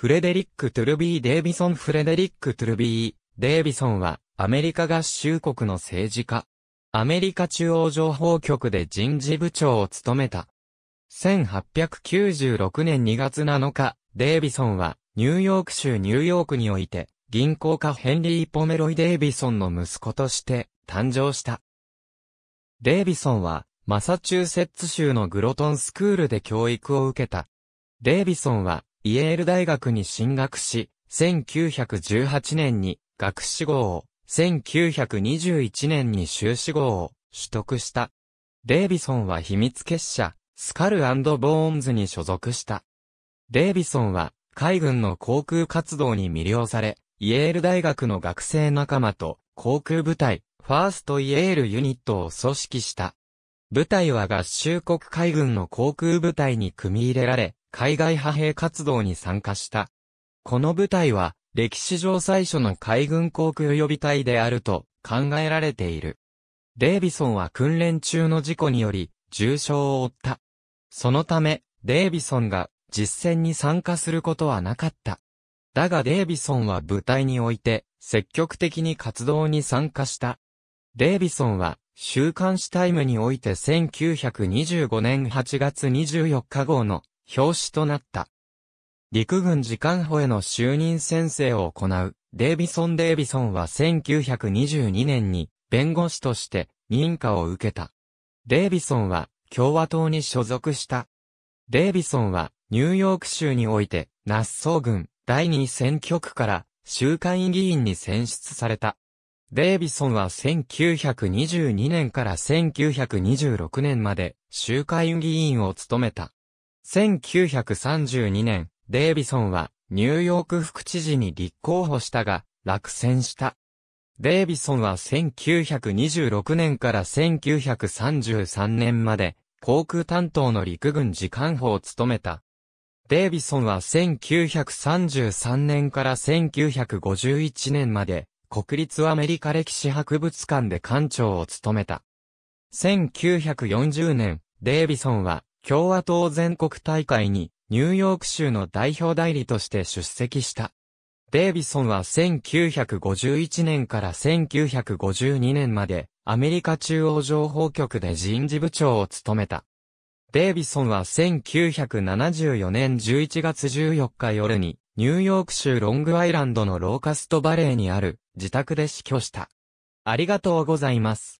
フレデリック・トゥルビー・デイビソン・フレデリック・トゥルビー・デイビソンは、アメリカ合衆国の政治家。アメリカ中央情報局で人事部長を務めた。1896年2月7日、デイビソンは、ニューヨーク州ニューヨークにおいて、銀行家ヘンリー・ポメロイ・デイビソンの息子として、誕生した。デイビソンは、マサチューセッツ州のグロトンスクールで教育を受けた。デイビソンは、イエール大学に進学し、1918年に学士号を、1921年に修士号を取得した。レイビソンは秘密結社、スカルボーンズに所属した。レイビソンは海軍の航空活動に魅了され、イエール大学の学生仲間と航空部隊、ファーストイエールユニットを組織した。部隊は合衆国海軍の航空部隊に組み入れられ、海外派兵活動に参加した。この部隊は、歴史上最初の海軍航空予備隊であると考えられている。デイビソンは訓練中の事故により重傷を負った。そのため、デイビソンが実戦に参加することはなかった。だがデイビソンは部隊において積極的に活動に参加した。デイビソンは週刊誌タイムにおいて1925年8月24日号の表紙となった。陸軍時間補への就任宣誓を行う、デイビソン・デイビソンは1922年に弁護士として認可を受けた。デイビソンは共和党に所属した。デイビソンはニューヨーク州においてナッソー郡第2選挙区から州会議員に選出された。デイビソンは1922年から1926年まで州会議員を務めた。1932年、デイビソンはニューヨーク副知事に立候補したが、落選した。デイビソンは1926年から1933年まで、航空担当の陸軍次官補を務めた。デイビソンは1933年から1951年まで、国立アメリカ歴史博物館で館長を務めた。1940年、デイビソンは共和党全国大会にニューヨーク州の代表代理として出席した。デイビソンは1951年から1952年までアメリカ中央情報局で人事部長を務めた。デイビソンは1974年11月14日夜にニューヨーク州ロングアイランドのローカストバレーにある自宅で死去した。ありがとうございます。